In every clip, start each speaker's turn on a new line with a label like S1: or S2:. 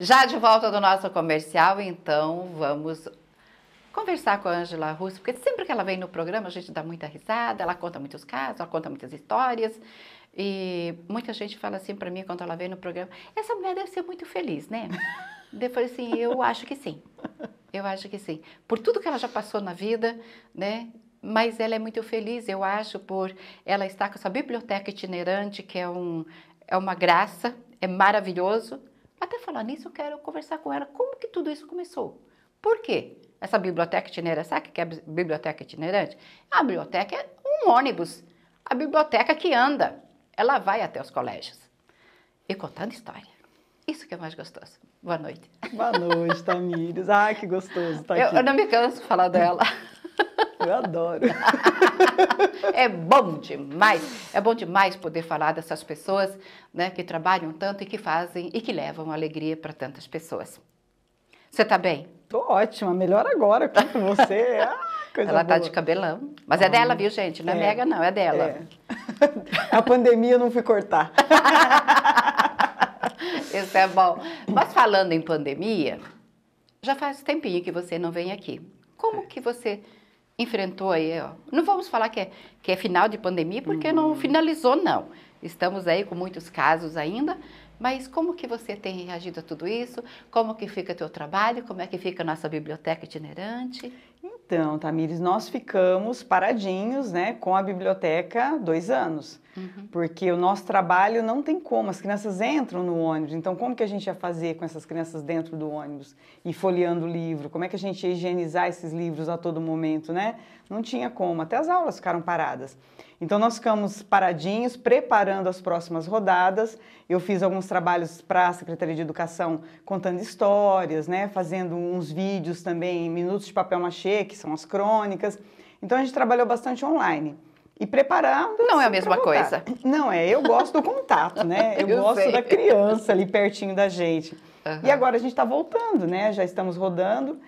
S1: Já de volta do nosso comercial, então vamos conversar com a Ângela Russo, porque sempre que ela vem no programa a gente dá muita risada, ela conta muitos casos, ela conta muitas histórias. E muita gente fala assim para mim quando ela vem no programa: essa mulher deve ser muito feliz, né? eu falei assim: eu acho que sim. Eu acho que sim. Por tudo que ela já passou na vida, né? Mas ela é muito feliz, eu acho, por ela estar com essa biblioteca itinerante, que é, um, é uma graça, é maravilhoso, até falar nisso, eu quero conversar com ela como que tudo isso começou. Por quê? Essa biblioteca itinerante, sabe o que é biblioteca itinerante? A biblioteca é um ônibus, a biblioteca que anda, ela vai até os colégios e contando história. Isso que é mais gostoso. Boa noite. Boa noite, Tamires. Ai, que gostoso tá estar aqui. Eu não me canso de falar dela. Eu adoro. é bom demais. É bom demais poder falar dessas pessoas né, que trabalham tanto e que fazem e que levam alegria para tantas pessoas. Você está bem? Estou ótima, melhor agora com você. É? Ah, coisa ela tá boa. de cabelão. Mas ah, é dela, viu, gente? Não é, é mega, não, é dela. É. A pandemia não fui cortar. Isso é bom. Mas falando em pandemia, já faz tempinho que você não vem aqui. Como é. que você enfrentou aí, ó. não vamos falar que é, que é final de pandemia, porque uhum. não finalizou, não. Estamos aí com muitos casos ainda, mas como que você tem reagido a tudo isso? Como que fica teu trabalho? Como é que fica a nossa biblioteca itinerante?
S2: Então, Tamires, nós ficamos paradinhos, né, com a biblioteca dois anos. Uhum. Porque o nosso trabalho não tem como, as crianças entram no ônibus, então como que a gente ia fazer com essas crianças dentro do ônibus e folheando o livro? Como é que a gente ia higienizar esses livros a todo momento, né? Não tinha como, até as aulas ficaram paradas. Então nós ficamos paradinhos, preparando as próximas rodadas. Eu fiz alguns trabalhos para a Secretaria de Educação contando histórias, né, fazendo uns vídeos também, minutos de papel machê, que são as crônicas. Então a gente trabalhou bastante online e preparando. Não é a assim mesma coisa. Não é, eu gosto do contato, né? Eu, eu gosto sei. da criança ali pertinho da gente. Uhum. E agora a gente está voltando, né? Já estamos rodando.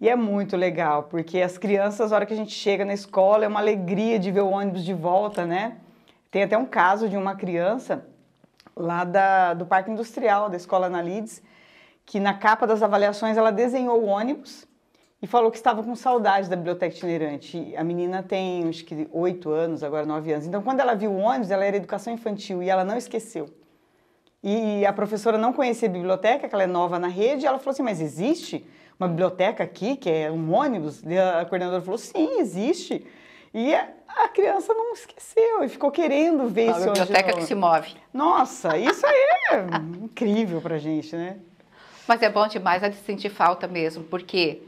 S2: E é muito legal, porque as crianças, a hora que a gente chega na escola, é uma alegria de ver o ônibus de volta, né? Tem até um caso de uma criança lá da, do Parque Industrial, da Escola Analides, que na capa das avaliações ela desenhou o ônibus e falou que estava com saudade da biblioteca itinerante. A menina tem acho que oito anos, agora nove anos. Então, quando ela viu o ônibus, ela era educação infantil e ela não esqueceu. E a professora não conhecia a biblioteca, que ela é nova na rede, e ela falou assim: Mas existe uma biblioteca aqui, que é um ônibus? E a coordenadora falou: Sim, existe. E a criança não esqueceu e ficou querendo ver a A biblioteca que se move. Nossa, isso aí é incrível pra gente, né?
S1: Mas é bom demais a é de sentir falta mesmo, porque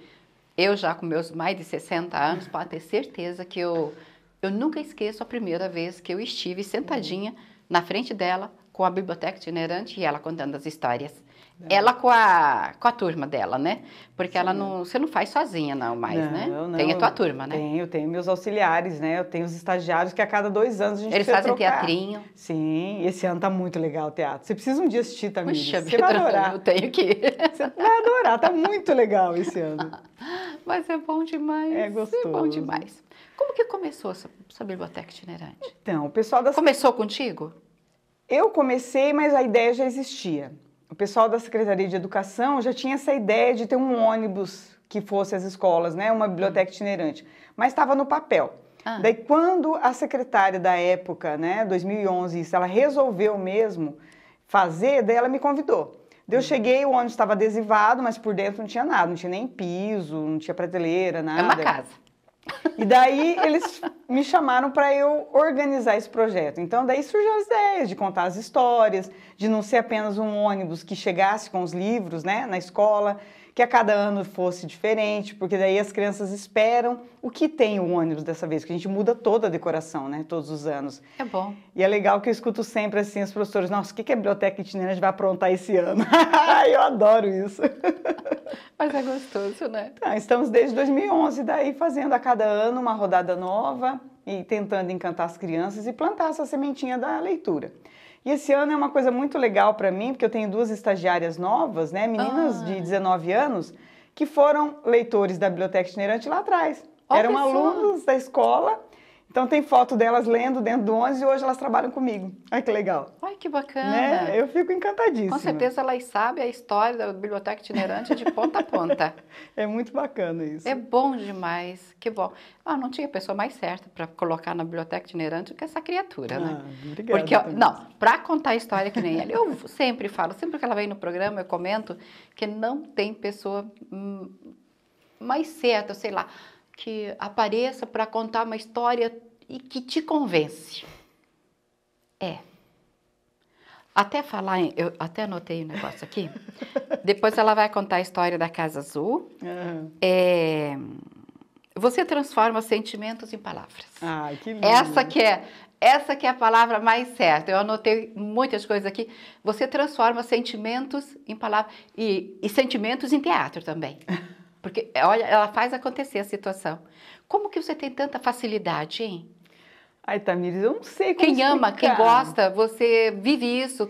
S1: eu já com meus mais de 60 anos, pode ter certeza que eu, eu nunca esqueço a primeira vez que eu estive sentadinha na frente dela com a biblioteca itinerante e ela contando as histórias. É. Ela com a, com a turma dela, né? Porque Sim. ela não, você não faz sozinha não mais, né? não, né? Não, tem a tua
S2: turma, né? Tenho, tenho meus auxiliares, né? Eu tenho os estagiários que a cada dois anos a gente Eles fazem trocar. teatrinho. Sim, esse ano tá muito legal o teatro. Você precisa um dia assistir também. Puxa, você vai adorar. Eu
S1: tenho que ir. Você vai adorar, tá muito legal esse ano. Mas é bom demais. É gostoso. É bom demais. Como que começou essa, essa biblioteca itinerante? Então, o pessoal da... Começou contigo?
S2: Eu comecei, mas a ideia já existia. O pessoal da Secretaria de Educação já tinha essa ideia de ter um ônibus que fosse às escolas, né? Uma biblioteca itinerante. Mas estava no papel. Ah. Daí, quando a secretária da época, né, 2011, isso, ela resolveu mesmo fazer, daí ela me convidou. Eu cheguei, o ônibus estava adesivado, mas por dentro não tinha nada, não tinha nem piso, não tinha prateleira, nada. É uma casa. E daí eles me chamaram para eu organizar esse projeto. Então daí surgiu as ideias de contar as histórias, de não ser apenas um ônibus que chegasse com os livros, né, na escola, que a cada ano fosse diferente, porque daí as crianças esperam o que tem o ônibus dessa vez, que a gente muda toda a decoração, né, todos os anos. É bom. E é legal que eu escuto sempre assim os professores, nossa, o que, que a biblioteca itinerante vai aprontar esse ano? eu adoro isso.
S1: Mas é gostoso, né?
S2: Então, estamos desde 2011 daí fazendo a cada ano uma rodada nova e tentando encantar as crianças e plantar essa sementinha da leitura. E esse ano é uma coisa muito legal para mim, porque eu tenho duas estagiárias novas, né, meninas ah. de 19 anos, que foram leitores da Biblioteca Itinerante lá atrás. Oh, Eram alunos da escola então tem foto delas lendo dentro do onze e hoje elas trabalham comigo. Ai que
S1: legal. Ai que bacana. Né? Eu
S2: fico encantadíssima. Com certeza
S1: elas sabem a história da biblioteca itinerante de ponta a ponta. É muito bacana isso. É bom demais. Que bom. Ah, não tinha pessoa mais certa para colocar na biblioteca itinerante do que essa criatura, né? ah, né? Obrigada. Porque não, para contar a história que nem ela. Eu sempre falo, sempre que ela vem no programa eu comento que não tem pessoa hum, mais certa, sei lá que apareça para contar uma história e que te convence. É. Até falar, eu até anotei o um negócio aqui. Depois ela vai contar a história da Casa Azul. Uhum. É, você transforma sentimentos em palavras. Ai, que lindo. Essa que é, essa que é a palavra mais certa. Eu anotei muitas coisas aqui. Você transforma sentimentos em palavras e, e sentimentos em teatro também. Porque, olha, ela faz acontecer a situação. Como que você tem tanta facilidade, hein? Ai, Tamires, eu não sei como Quem explicar. ama, quem gosta,
S2: você vive isso.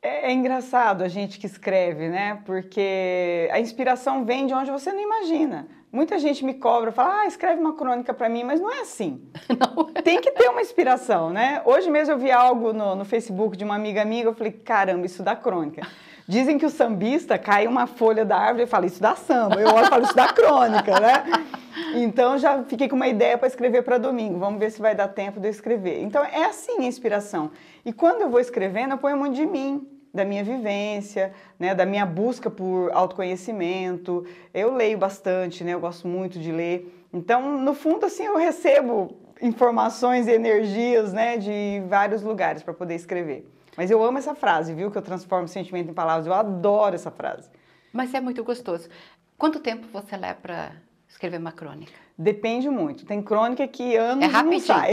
S2: É, é, engraçado a gente que escreve, né? Porque a inspiração vem de onde você não imagina. Muita gente me cobra, fala, ah, escreve uma crônica para mim, mas não é assim. Não. É. Tem que ter uma inspiração, né? Hoje mesmo eu vi algo no, no Facebook de uma amiga minha, eu falei, caramba, isso dá crônica. Dizem que o sambista cai uma folha da árvore e fala, isso dá samba. Eu olho e falo, isso dá crônica, né? Então já fiquei com uma ideia para escrever para domingo. Vamos ver se vai dar tempo de eu escrever. Então é assim a inspiração. E quando eu vou escrevendo, eu ponho muito de mim, da minha vivência, né, da minha busca por autoconhecimento. Eu leio bastante, né? Eu gosto muito de ler. Então, no fundo, assim, eu recebo informações e energias, né, de vários lugares para poder escrever. Mas eu amo essa frase, viu? Que eu transformo sentimento em palavras. Eu adoro essa frase.
S1: Mas é muito gostoso. Quanto tempo você leva para escrever uma crônica? Depende muito. Tem crônica que é anos é não sai.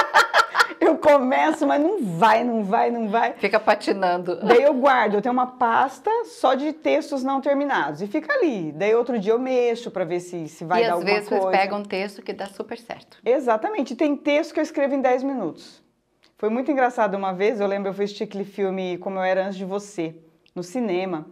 S1: eu começo, mas
S2: não vai, não vai, não vai. Fica patinando. Daí eu guardo, eu tenho uma pasta só de textos não terminados e fica ali. Daí outro dia eu mexo para ver se, se vai e dar alguma coisa. E às vezes pega um
S1: texto que dá super certo.
S2: Exatamente. E tem texto que eu escrevo em 10 minutos. Foi muito engraçado uma vez, eu lembro, eu fiz aquele filme Como Eu Era Antes de Você, no cinema.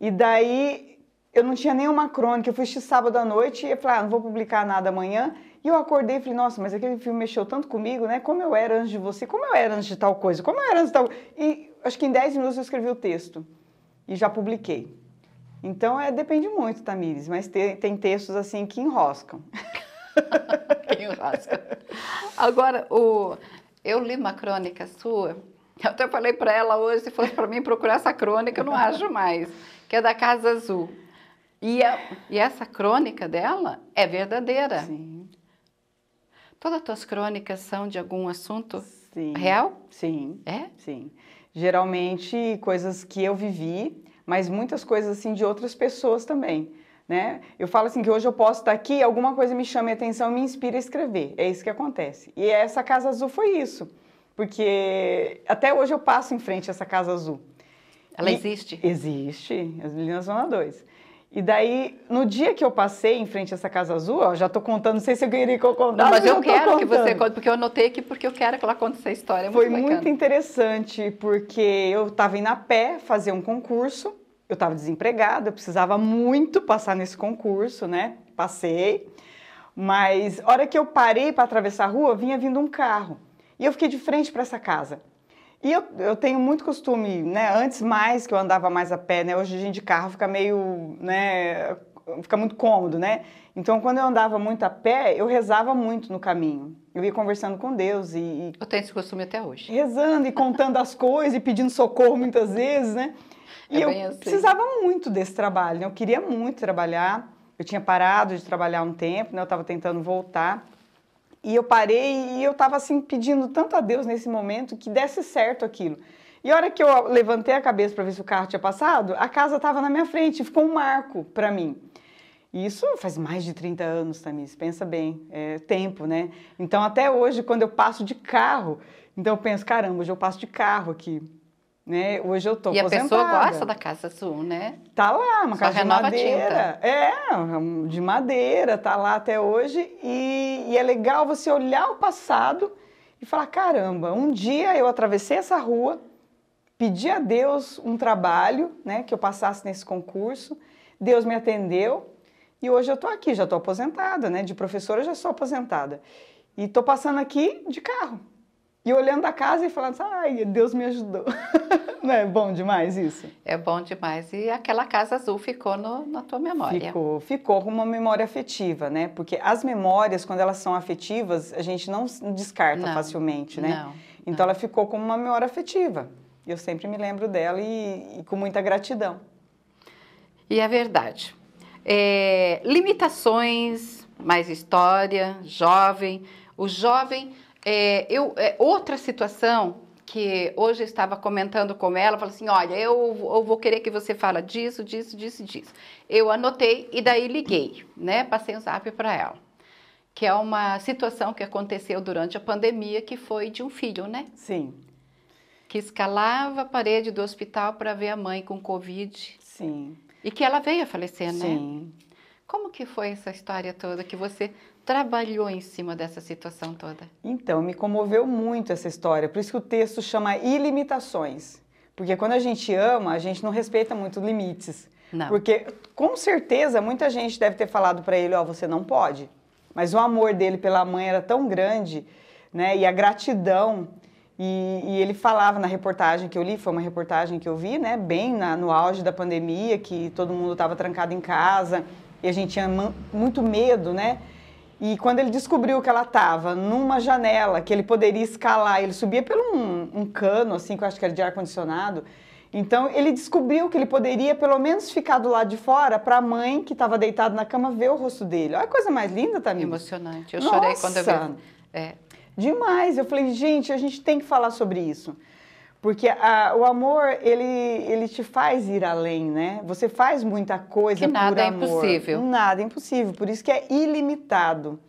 S2: E daí eu não tinha nenhuma crônica, eu fui assistir sábado à noite e eu falei, ah, não vou publicar nada amanhã. E eu acordei e falei, nossa, mas aquele filme mexeu tanto comigo, né? Como eu era antes de você, como eu era antes de tal coisa, como eu era antes de tal... E acho que em 10 minutos eu escrevi o texto e já publiquei. Então, é, depende muito, Tamires, mas tem, tem textos assim que enroscam.
S1: que enroscam. Agora, o... Eu li uma crônica sua, eu até falei para ela hoje, se fosse para mim procurar essa crônica, eu não acho mais, que é da Casa Azul. E, a, é, e essa crônica dela é verdadeira. Sim. Todas as tuas crônicas são de algum assunto Sim. real?
S2: Sim. É? Sim. Geralmente coisas que eu vivi, mas muitas coisas assim de outras pessoas também. Né? Eu falo assim que hoje eu posso estar aqui, alguma coisa me chama a atenção, me inspira a escrever. É isso que acontece. E essa Casa Azul foi isso, porque até hoje eu passo em frente a essa Casa Azul. Ela e existe? Existe, as meninas Zona 2. E daí, no dia que eu passei em frente a essa Casa Azul, ó, já estou contando, não sei se eu queria que eu contasse. Não, mas eu, eu quero que você conte,
S1: porque eu anotei aqui, porque eu quero que ela conte essa história. É muito foi bacana. muito
S2: interessante, porque eu estava indo a pé fazer um concurso, eu estava desempregada, eu precisava muito passar nesse concurso, né? Passei. Mas hora que eu parei para atravessar a rua, vinha vindo um carro. E eu fiquei de frente para essa casa. E eu, eu tenho muito costume, né? Antes mais que eu andava mais a pé, né? Hoje a gente de carro fica meio, né? Fica muito cômodo, né? Então, quando eu andava muito a pé, eu rezava muito no caminho. Eu ia conversando com Deus e... e eu tenho esse costume até hoje. Rezando e contando as coisas e pedindo socorro muitas vezes, né? É e eu assim. precisava muito desse trabalho, né? eu queria muito trabalhar. Eu tinha parado de trabalhar um tempo, né? eu estava tentando voltar. E eu parei e eu estava assim pedindo tanto a Deus nesse momento que desse certo aquilo. E a hora que eu levantei a cabeça para ver se o carro tinha passado, a casa estava na minha frente, ficou um marco para mim. E isso faz mais de 30 anos, Tamis, pensa bem, é tempo, né? Então até hoje, quando eu passo de carro, então eu penso, caramba, hoje eu passo de carro aqui. Né? Hoje eu tô e aposentada. E a pessoa gosta da
S1: casa azul, né? Tá lá, uma Só casa de madeira. É,
S2: de madeira, tá lá até hoje. E, e, é legal você olhar o passado e falar, caramba, um dia eu atravessei essa rua, pedi a Deus um trabalho, né? Que eu passasse nesse concurso. Deus me atendeu. E hoje eu tô aqui, já tô aposentada, né? De professora já sou aposentada. E tô passando aqui de carro e olhando a casa e falando, assim, ai, Deus me ajudou. Não é bom demais isso? É bom
S1: demais. E aquela casa azul ficou no, na tua memória. Ficou,
S2: ficou com uma memória afetiva, né? Porque as memórias, quando elas são afetivas, a gente não descarta não, facilmente, né? Não, então não. ela ficou como uma memória afetiva. Eu sempre me lembro dela e, e com muita gratidão.
S1: E a é verdade. É, limitações, mais história, jovem. O jovem é, eu, é, outra situação que hoje eu estava comentando com ela, falou assim, olha, eu, eu, vou querer que você fala disso, disso, disso, disso. Eu anotei e daí liguei, né? Passei o um zap para ela, que é uma situação que aconteceu durante a pandemia, que foi de um filho, né? Sim. Que escalava a parede do hospital para ver a mãe com Covid. Sim. E que ela veio a falecer, Sim. né? Sim. Como que foi essa história toda que você trabalhou em cima dessa situação toda?
S2: Então, me comoveu muito essa história, por isso que o texto chama Ilimitações. Porque quando a gente ama, a gente não respeita muito limites. Não. Porque com certeza muita gente deve ter falado para ele, ó, oh, você não pode. Mas o amor dele pela mãe era tão grande, né? E a gratidão e, e, ele falava na reportagem que eu li, foi uma reportagem que eu vi, né? Bem na, no auge da pandemia, que todo mundo estava trancado em casa, e a gente tinha muito medo, né? E quando ele descobriu que ela estava numa janela, que ele poderia escalar, ele subia por um, um, cano, assim, que eu acho que era de ar-condicionado. Então, ele descobriu que ele poderia, pelo menos, ficar do lado de fora para a mãe, que estava deitada na cama, ver o rosto dele. Olha a coisa mais linda, Tamir. Emocionante. Eu Nossa. chorei quando eu vi. É. Demais. Eu falei, gente, a gente tem que falar sobre isso. Porque a, o amor, ele, ele te faz ir além, né? Você faz muita coisa que nada por é amor. é impossível. Nada é impossível, por isso que é ilimitado.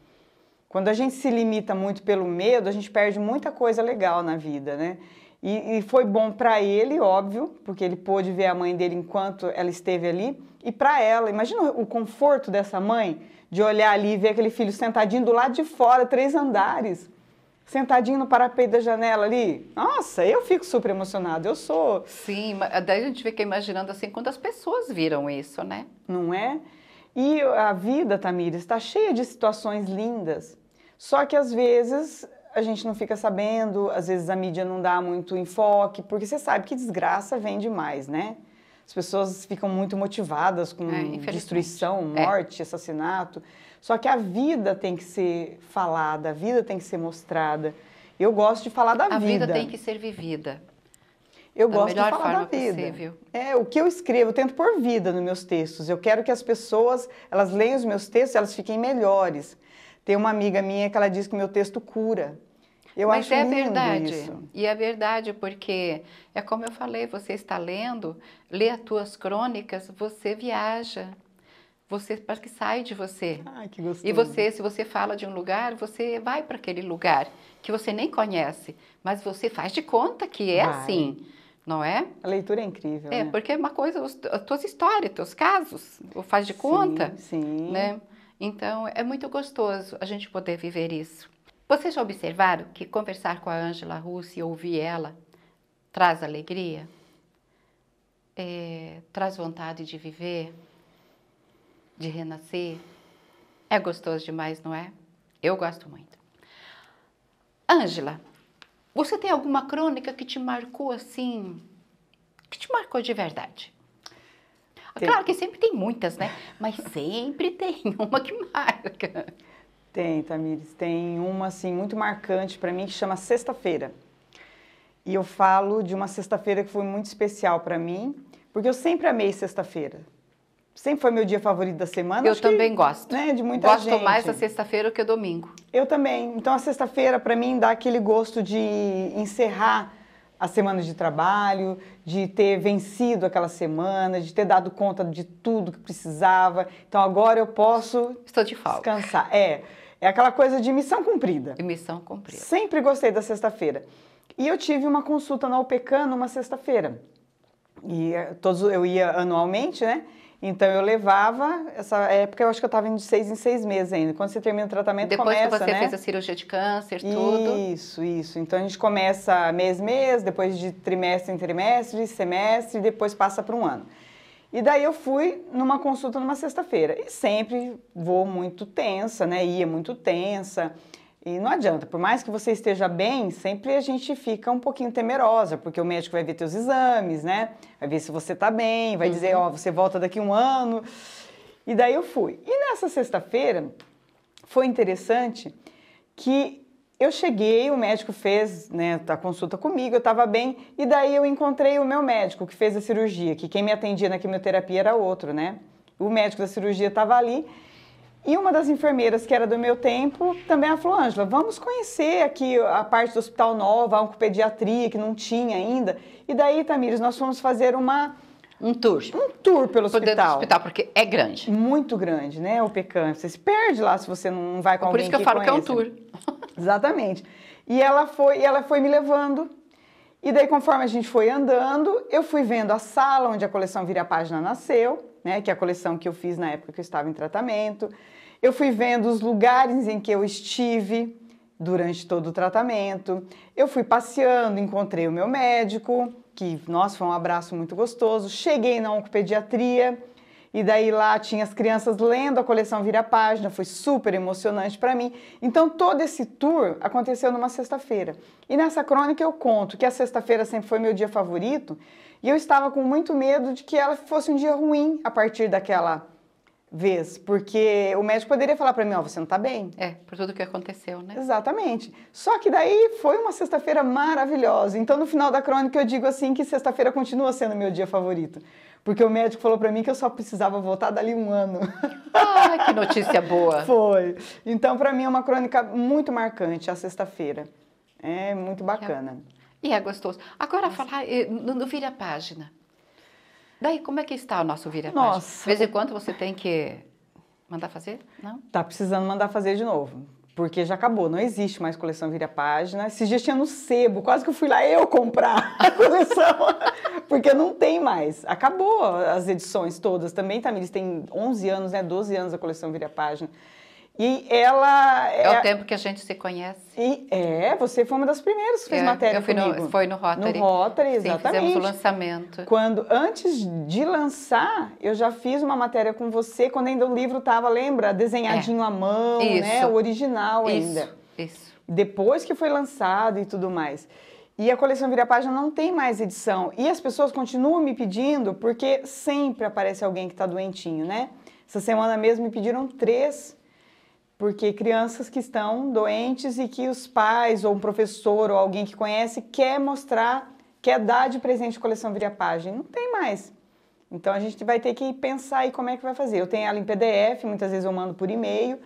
S2: Quando a gente se limita muito pelo medo, a gente perde muita coisa legal na vida, né? E, e foi bom para ele, óbvio, porque ele pôde ver a mãe dele enquanto ela esteve ali, e para ela. Imagina o conforto dessa mãe de olhar ali e ver aquele filho sentadinho do lado de fora, três andares sentadinho no parapeito da janela ali. Nossa, eu fico super emocionada, eu sou. Sim, daí a gente fica imaginando assim quantas pessoas viram isso, né? Não é? E a vida, Tamires, está cheia de situações lindas. Só que às vezes a gente não fica sabendo, às vezes a mídia não dá muito enfoque, porque você sabe que desgraça vende mais, né? as pessoas ficam muito motivadas com é, destruição, é. morte, é. assassinato. Só que a vida tem que ser falada, a vida tem que ser mostrada. Eu gosto de falar da a vida. A vida tem que
S1: ser vivida.
S2: Eu da gosto de falar da vida. Possível. É, o que eu escrevo, eu tento pôr vida nos meus textos. Eu quero que as pessoas, elas leiam os meus textos, elas fiquem melhores. Tem uma amiga minha que ela diz que meu texto cura. Eu Mas acho é verdade. Isso.
S1: E é verdade porque é como eu falei, você está lendo, lê as tuas crônicas, você viaja. Você para que sai de você. Ai, que gostoso. E você, se você fala de um lugar, você vai para aquele lugar que você nem conhece, mas você faz de conta que é vai. assim não é? A leitura é incrível. É, né? porque é uma coisa, os, as tuas histórias, teus casos, faz de sim, conta. Sim. Né? Então, é muito gostoso a gente poder viver isso. Vocês já observaram que conversar com a Ângela Russo e ouvir ela traz alegria? É, traz vontade de viver, de renascer. É gostoso demais, não é? Eu gosto muito. Ângela, você tem alguma crônica que te marcou assim, que te marcou de verdade? Tem. Claro que sempre tem muitas, né? Mas sempre tem uma que marca. Tem,
S2: Tamires. Tem uma assim muito marcante para mim que chama Sexta-feira. E eu falo de uma sexta-feira que foi muito especial para mim, porque eu sempre amei sexta-feira. Sempre foi meu dia favorito da semana. Eu também que, gosto. Né,
S1: de muita gosto gente. mais da sexta-feira que o domingo.
S2: Eu também. Então a sexta-feira para mim dá aquele gosto de encerrar as semanas de trabalho, de ter vencido aquela semana, de ter dado conta de tudo que precisava. Então agora eu posso Estou de folga. descansar. É, é aquela coisa de missão cumprida. missão cumprida. Sempre gostei da sexta-feira. E eu tive uma consulta na OPECAN numa sexta-feira. E eh, todos eu ia anualmente, né? Então eu levava, essa época eu acho que eu estava indo de seis em seis meses ainda. Quando você termina o tratamento, depois começa, que você né? fez a cirurgia de câncer, tudo. Isso, isso. Então a gente começa mês mês, depois de trimestre em trimestre, semestre, e depois passa para um ano. E daí eu fui numa consulta numa sexta-feira. E sempre vou muito tensa, né? Ia muito tensa. E não adianta, por mais que você esteja bem, sempre a gente fica um pouquinho temerosa, porque o médico vai ver teus exames, né? Vai ver se você tá bem, vai uhum. dizer, ó, oh, você volta daqui um ano. E daí eu fui. E nessa sexta-feira foi interessante que eu cheguei, o médico fez né, a consulta comigo, eu estava bem, e daí eu encontrei o meu médico que fez a cirurgia, que quem me atendia na quimioterapia era outro, né? O médico da cirurgia estava ali e uma das enfermeiras que era do meu tempo também falou, Ângela, vamos conhecer aqui a parte do Hospital Nova, a oncopediatria que não tinha ainda. E daí, Tamires, nós fomos fazer uma... Um tour. Um tour pelo hospital. do hospital, porque é grande. Muito grande, né, o PECAM. Você se perde lá se você não vai com Por alguém Por isso que eu falo conhece. que é um tour. Exatamente. E ela foi, ela foi me levando. E daí, conforme a gente foi andando, eu fui vendo a sala onde a coleção Vira a Página nasceu né, que é a coleção que eu fiz na época que eu estava em tratamento. Eu fui vendo os lugares em que eu estive durante todo o tratamento. Eu fui passeando, encontrei o meu médico, que, nossa, foi um abraço muito gostoso. Cheguei na oncopediatria, e daí lá tinha as crianças lendo a coleção Vira Página, foi super emocionante para mim. Então todo esse tour aconteceu numa sexta-feira. E nessa crônica eu conto que a sexta-feira sempre foi meu dia favorito e eu estava com muito medo de que ela fosse um dia ruim a partir daquela vez, porque o médico poderia falar para mim, ó, oh, você não tá bem. É, por tudo que aconteceu, né? Exatamente. Só que daí foi uma sexta-feira maravilhosa. Então no final da crônica eu digo assim que sexta-feira continua sendo meu dia favorito porque o médico falou para mim que eu só precisava voltar dali um ano. Ah, que notícia boa! Foi. Então, para mim é uma crônica muito marcante a sexta-feira. É muito bacana.
S1: E é gostoso. Agora, falar eh, no Vira Página. Daí, como é que está o nosso Vira Página? Nossa. De vez em quando você tem que mandar fazer? Não? Tá precisando mandar fazer de novo
S2: porque já acabou, não existe mais coleção vira página. Esses dias tinha no sebo, quase que eu fui lá eu comprar a coleção, porque não tem mais. Acabou as edições todas também, Tamires, tem 11 anos, né, 12 anos a coleção vira página. E ela. É, é o tempo
S1: que a gente se conhece.
S2: E é, você foi uma das primeiras que fez é, matéria eu fui comigo. No, foi no Rotary. No Rotary, exatamente. Sim, fizemos o lançamento. Quando, antes de lançar, eu já fiz uma matéria com você, quando ainda o livro estava, lembra? Desenhadinho é. à mão, né? isso. né? O original isso, ainda. Isso. Depois que foi lançado e tudo mais. E a coleção Vira Página não tem mais edição. E as pessoas continuam me pedindo, porque sempre aparece alguém que está doentinho, né? Essa semana mesmo me pediram três porque crianças que estão doentes e que os pais ou um professor ou alguém que conhece quer mostrar, quer dar de presente de coleção Virapagem. Não tem mais. Então a gente vai ter que pensar aí como é que vai fazer. Eu tenho ela em PDF, muitas vezes eu mando por e-mail,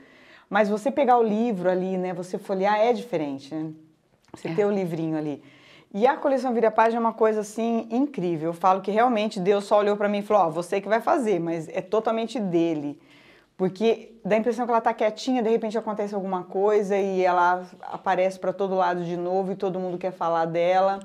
S2: mas você pegar o livro ali, né, você folhear é diferente, né? Você é. ter o livrinho ali. E a coleção Vira Página é uma coisa assim incrível. Eu falo que realmente Deus só olhou para mim e falou: "Ó, oh, você que vai fazer", mas é totalmente dele. Porque dá a impressão que ela está quietinha, de repente acontece alguma coisa e ela aparece para todo lado de novo e todo mundo quer falar dela.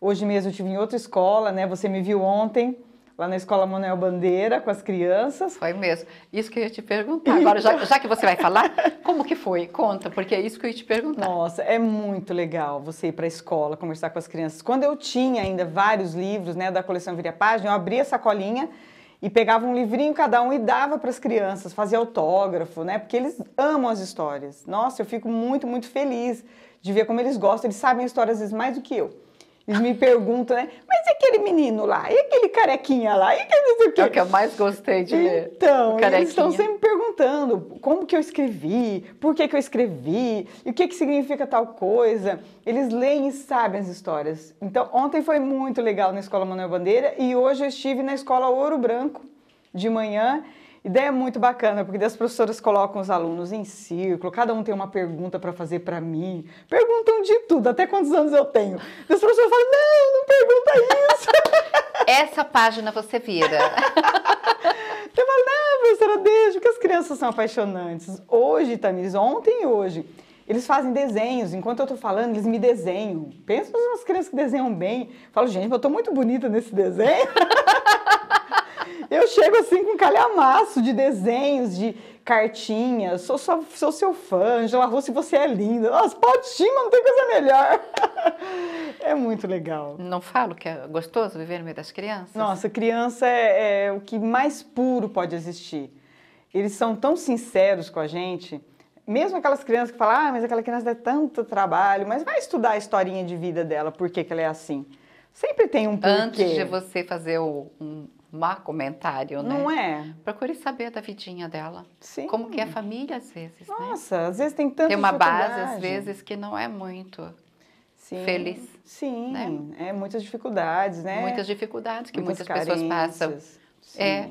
S2: Hoje mesmo eu estive em outra escola, né? Você me viu ontem lá na escola Manuel Bandeira com as crianças. Foi mesmo. Isso que eu ia te perguntar. Agora, já, já que você vai falar, como que foi? Conta, porque é isso que eu ia te perguntar. Nossa, é muito legal você ir para a escola, conversar com as crianças. Quando eu tinha ainda vários livros né, da coleção Vira Página, eu abria a sacolinha e pegava um livrinho cada um e dava para as crianças, fazia autógrafo, né? Porque eles amam as histórias. Nossa, eu fico muito, muito feliz de ver como eles gostam, eles sabem histórias às vezes mais do que eu. Eles me perguntam, né? Mas e aquele menino lá? E aquele carequinha lá? E aquele não o quê? É o que eu mais gostei de ler. Então, eles estão sempre perguntando como que eu escrevi, por que, que eu escrevi, e o que, que significa tal coisa. Eles leem e sabem as histórias. Então, ontem foi muito legal na Escola Manuel Bandeira e hoje eu estive na Escola Ouro Branco de manhã Ideia é muito bacana, porque as professoras colocam os alunos em círculo, cada um tem uma pergunta para fazer para mim. Perguntam de tudo, até quantos anos eu tenho. E as professoras falam: não, não pergunta isso. Essa página você vira. eu falo: não, professora, deixa, porque as crianças são apaixonantes. Hoje, Tamires, ontem e hoje. Eles fazem desenhos, enquanto eu estou falando, eles me desenham. Pensa nas crianças que desenham bem. Eu falo, gente, eu estou muito bonita nesse desenho. Eu chego assim com calhamaço de desenhos, de cartinhas. Sou, sou, sou seu fã, Angela Russo, você é linda. Nossa, pode sim, não tem coisa melhor. É muito legal.
S1: Não falo que é gostoso viver no meio das crianças?
S2: Nossa, criança é, é o que mais puro pode existir. Eles são tão sinceros com a gente mesmo aquelas crianças que falam, ah, mas aquela criança dá tanto trabalho, mas vai estudar a historinha de vida dela, por que, que ela é assim. Sempre tem um porquê. Antes de
S1: você fazer o, um, má comentário, né? Não é. Procure saber da vidinha dela. Sim. Como que é a família, às vezes, né? Nossa, né? às vezes tem tanta Tem uma base, às vezes, que não é muito Sim. feliz. Sim, né? é muitas dificuldades, né? Muitas dificuldades que muitas, muitas pessoas passam. É. Sim. É.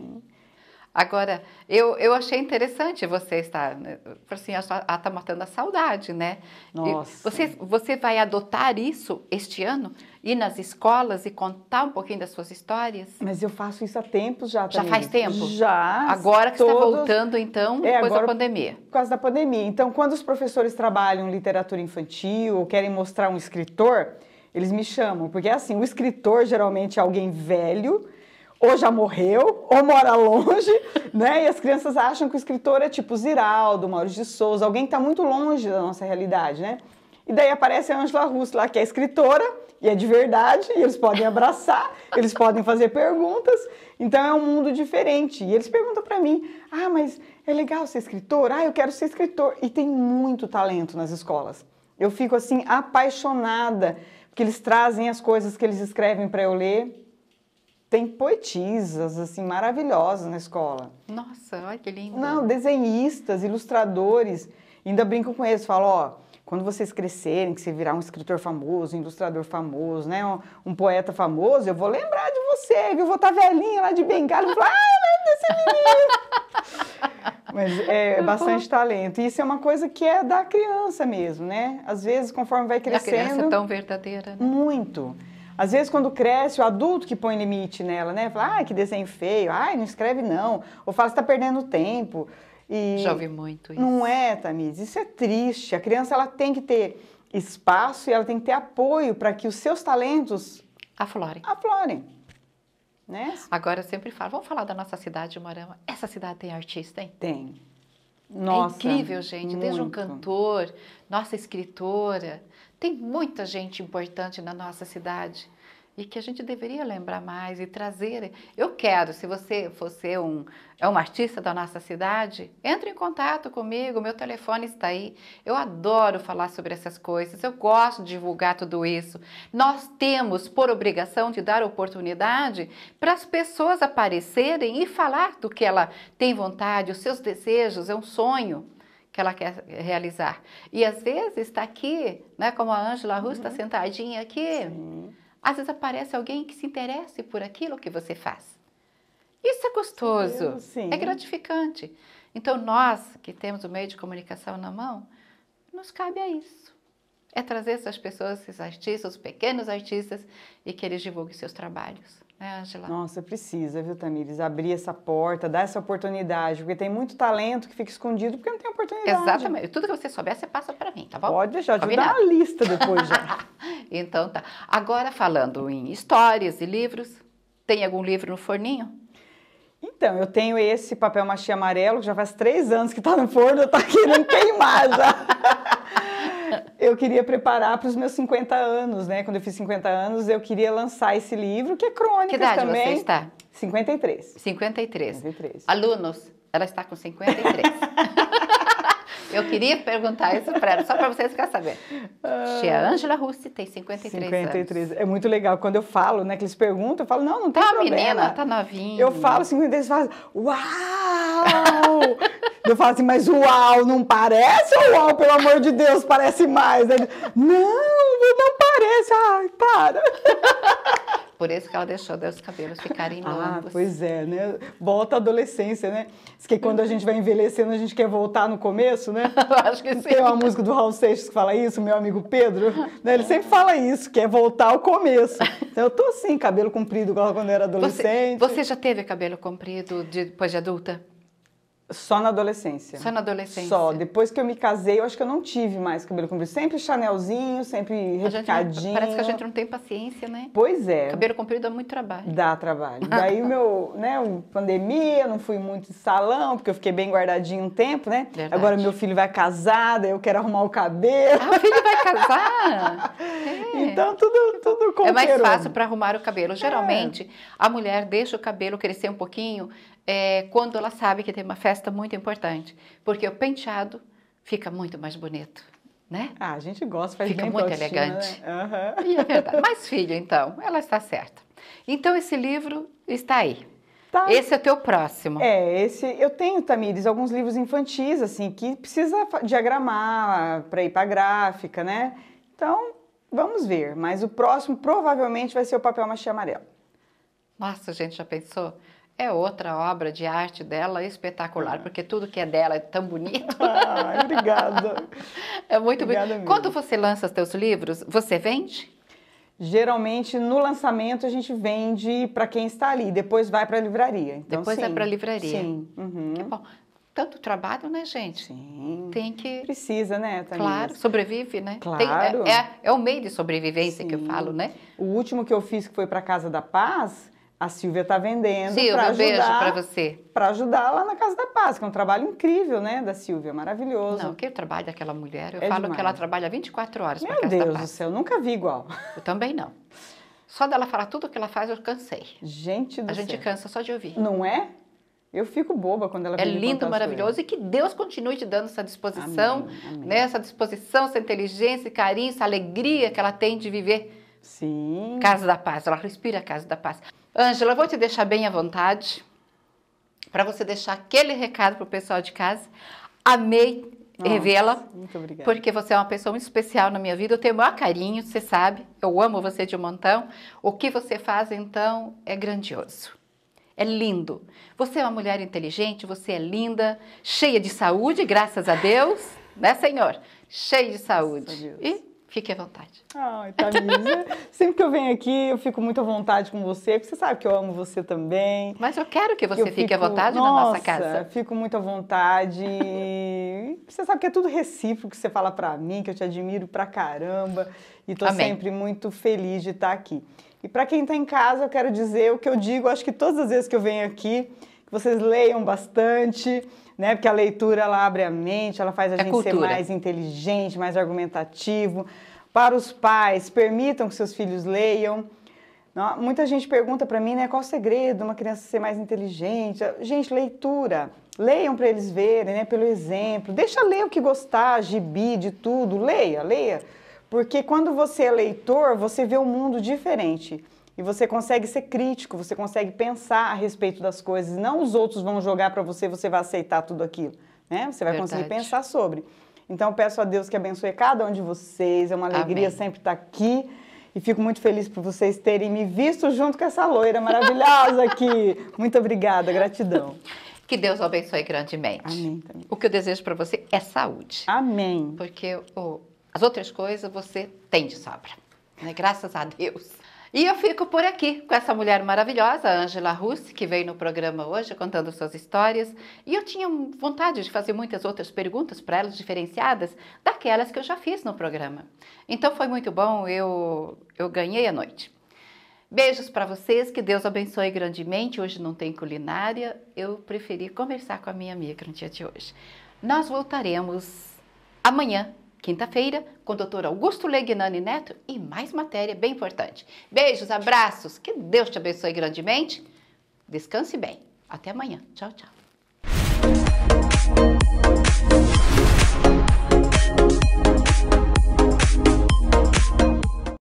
S1: Agora, eu, eu achei interessante você estar, né, assim, a ah, sua ah, está matando a saudade, né? Nossa. você, você vai adotar isso este ano? Ir nas escolas e contar um pouquinho das suas histórias? Mas eu faço isso há tempos já, também. Já faz tempo? Já. Agora que tá todos... está voltando, então, é, depois agora, da pandemia.
S2: Por causa da pandemia. Então, quando os professores trabalham literatura infantil ou querem mostrar um escritor, eles me chamam, porque é assim, o escritor geralmente é alguém velho ou já morreu, ou mora longe, né? E as crianças acham que o escritor é tipo Ziraldo, Maurício de Souza, alguém que está muito longe da nossa realidade, né? E daí aparece a Angela Russo lá, que é escritora, e é de verdade, e eles podem abraçar, eles podem fazer perguntas. Então é um mundo diferente. E eles perguntam para mim: "Ah, mas é legal ser escritor? Ah, eu quero ser escritor". E tem muito talento nas escolas. Eu fico assim apaixonada porque eles trazem as coisas que eles escrevem para eu ler tem poetisas assim maravilhosas na escola.
S1: Nossa, olha que lindo. Não,
S2: desenhistas, ilustradores. Ainda brinco com eles, falo, ó, quando vocês crescerem, que você virar um escritor famoso, um ilustrador famoso, né, um, um poeta famoso, eu vou lembrar de você, viu? Vou estar tá velhinha lá de bengala e falar, ah, lembro desse menino. Mas é bastante talento. E isso é uma coisa que é da criança mesmo, né? Às vezes, conforme vai crescendo... A criança é tão
S1: verdadeira, né?
S2: Muito. Muito. Às vezes, quando cresce, o adulto que põe limite nela, né? Fala, ah, que desenho feio, ah, não escreve não. Ou fala, você está perdendo tempo. E Já ouvi muito isso. Não é, Tamires? Isso é triste. A criança ela tem que ter espaço e ela tem que ter apoio para que os seus talentos
S1: aflorem. Aflorem. Né? Agora eu sempre falo, vamos falar da nossa cidade de Morama. Essa cidade tem artista, hein? Tem. É nossa, é incrível, gente. Muito. Desde um cantor, nossa escritora, tem muita gente importante na nossa cidade e que a gente deveria lembrar mais e trazer. Eu quero, se você fosse um, é um artista da nossa cidade, entre em contato comigo, meu telefone está aí. Eu adoro falar sobre essas coisas, eu gosto de divulgar tudo isso. Nós temos por obrigação de dar oportunidade para as pessoas aparecerem e falar do que ela tem vontade, os seus desejos, é um sonho que ela quer realizar. E às vezes está aqui, né, como a Ângela Russo está uhum. sentadinha aqui, Sim. às vezes aparece alguém que se interesse por aquilo que você faz. Isso é gostoso, Sim. é gratificante. Então nós que temos o meio de comunicação na mão, nos cabe a isso. É trazer essas pessoas, esses artistas, os pequenos artistas, e que eles divulguem seus trabalhos né, Angela?
S2: Nossa, precisa, viu, Tamires? Abrir essa porta, dar essa oportunidade, porque tem muito talento que fica escondido porque não tem oportunidade. Exatamente. Tudo que você souber, você passa
S1: para mim, tá bom? Pode deixar, eu te dar a lista depois já. então tá. Agora, falando em histórias e livros, tem algum livro no forninho? Então, eu tenho
S2: esse papel machê amarelo, que já faz três anos que está no forno, eu estou querendo queimar já eu queria preparar para os meus 50 anos, né? Quando eu fiz 50 anos, eu queria
S1: lançar esse livro, que é crônicas que idade também. Você está? 53. 53. 53. Alunos, ela está com 53. Eu queria perguntar isso para ela, só para vocês ficarem sabendo. Ah. Tia Ângela Russi tem 53, 53 anos. É muito legal.
S2: Quando eu falo, né, que eles perguntam, eu falo, não, não tem tá problema. Tá menina, tá novinha. Eu falo 53, assim, eles uau! eu falo assim, mas uau, não parece uau, pelo amor de Deus, parece mais. não, não parece. Ai, para.
S1: Por isso que ela deixou os cabelos ficarem longos. Ah, pois é, né? Volta a adolescência,
S2: né? Diz que quando a gente vai envelhecendo, a gente quer voltar no começo, né?
S1: Acho que sim. Tem uma música
S2: do Raul Seixas que fala isso, meu amigo Pedro, né? Ele sempre fala isso, que é voltar ao começo. Então, eu tô assim, cabelo comprido, igual quando eu era adolescente. Você,
S1: você já teve cabelo comprido depois de
S2: adulta? Só na adolescência. Só na
S1: adolescência. Só.
S2: Depois que eu me casei, eu acho que eu não tive mais cabelo comprido. Sempre chanelzinho, sempre repicadinho. Parece que a gente
S1: não tem paciência, né? Pois é. Cabelo comprido dá muito trabalho. Dá trabalho.
S2: Daí o meu, né, pandemia, não fui muito de salão, porque eu fiquei bem guardadinho um tempo, né? Verdade. Agora meu filho vai casar, daí eu quero arrumar
S1: o cabelo. Ah, o filho vai casar? é. Então tudo, tudo com É mais fácil para arrumar o cabelo. É. Geralmente, é. a mulher deixa o cabelo crescer um pouquinho é, quando ela sabe que tem uma festa muito importante, porque o penteado fica muito mais bonito. Né? Ah, a gente gosta, faz Fica muito elegante. Né?
S2: Uhum. E é verdade.
S1: Mas, filha, então, ela está certa. Então, esse livro está aí. Tá. Esse é o teu próximo.
S2: É, esse. Eu tenho, Tamires, alguns livros infantis, assim, que precisa diagramar para ir para gráfica, né? Então, vamos ver. Mas o próximo provavelmente vai
S1: ser o papel machê amarelo. Nossa, gente, já pensou? É outra obra de arte dela espetacular, é. porque tudo que é dela é tão bonito. Ah, obrigada. É muito obrigada bonito. Mesmo. Quando você lança seus livros, você vende? Geralmente no
S2: lançamento a gente vende para quem está ali, depois vai para a livraria. Então, depois sim, é para a livraria. Sim.
S1: Uhum. Que bom. Tanto trabalho, né, gente? Sim. Tem que. Precisa, né, Tamiris? Claro, sobrevive, né? Claro. Tem, é, é, é, o meio de sobrevivência sim. que eu falo, né? O último que
S2: eu fiz, que foi para Casa da Paz, a Silvia está vendendo para ajudar. beijo para você. Para ajudar lá na Casa da Paz, que é um trabalho incrível, né, da Silvia, maravilhoso. Não, que trabalho daquela mulher. Eu é falo demais. que ela
S1: trabalha 24 horas para Casa Deus da Paz. Meu Deus do céu, nunca vi igual. Eu também não. Só dela falar tudo o que ela faz, eu cansei. Gente do A céu. gente cansa só de ouvir. Não é? Eu fico boba quando ela É lindo, maravilhoso e que Deus continue te dando essa disposição, nessa Né, essa disposição, essa inteligência, carinho, essa alegria que ela tem de viver. Sim. Casa da Paz, ela respira a Casa da Paz. Ângela, vou te deixar bem à vontade para você deixar aquele recado para o pessoal de casa. Amei revê-la. Muito obrigada. Porque você é uma pessoa muito especial na minha vida. Eu tenho o maior carinho, você sabe. Eu amo você de um montão. O que você faz, então, é grandioso. É lindo. Você é uma mulher inteligente, você é linda, cheia de saúde, graças a Deus, né, Senhor? Cheia de saúde. E Fique à vontade. Ai, Tamisa, sempre que eu venho aqui, eu
S2: fico muito à vontade com você, porque você sabe que eu amo você também. Mas eu quero que você que fique fico, à vontade nossa, na nossa casa. Fico muito à vontade. você sabe que é tudo recíproco que você fala para mim, que eu te admiro pra caramba. E tô Amém. sempre muito feliz de estar aqui. E para quem tá em casa, eu quero dizer o que eu digo, acho que todas as vezes que eu venho aqui, que vocês leiam bastante, né? Porque a leitura ela abre a mente, ela faz a é gente cultura. ser mais inteligente, mais argumentativo. Para os pais, permitam que seus filhos leiam. muita gente pergunta para mim, né, qual o segredo de uma criança ser mais inteligente? Gente, leitura. Leiam para eles verem, né, pelo exemplo. Deixa ler o que gostar, gibi, de tudo. Leia, leia. Porque quando você é leitor, você vê um mundo diferente e você consegue ser crítico, você consegue pensar a respeito das coisas, não os outros vão jogar para você, você vai aceitar tudo aquilo, né? Você vai Verdade. conseguir pensar sobre. Então peço a Deus que abençoe cada um de vocês, é uma alegria Amém. sempre estar tá aqui. E fico muito feliz por vocês terem
S1: me visto junto com essa
S2: loira maravilhosa aqui. muito obrigada, gratidão.
S1: Que Deus o abençoe grandemente. Amém. Também. O que eu desejo para você é saúde. Amém. Porque oh, as outras coisas você tem de sobra. Né? Graças a Deus. E eu fico por aqui com essa mulher maravilhosa, Angela Russi, que veio no programa hoje contando suas histórias. E eu tinha vontade de fazer muitas outras perguntas para elas diferenciadas daquelas que eu já fiz no programa. Então foi muito bom, eu, eu ganhei a noite. Beijos para vocês, que Deus abençoe grandemente. Hoje não tem culinária, eu preferi conversar com a minha amiga no dia de hoje. Nós voltaremos amanhã quinta-feira, com o doutor Augusto Legnani Neto e mais matéria bem importante. Beijos, abraços, que Deus te abençoe grandemente. Descanse bem. Até amanhã. Tchau, tchau.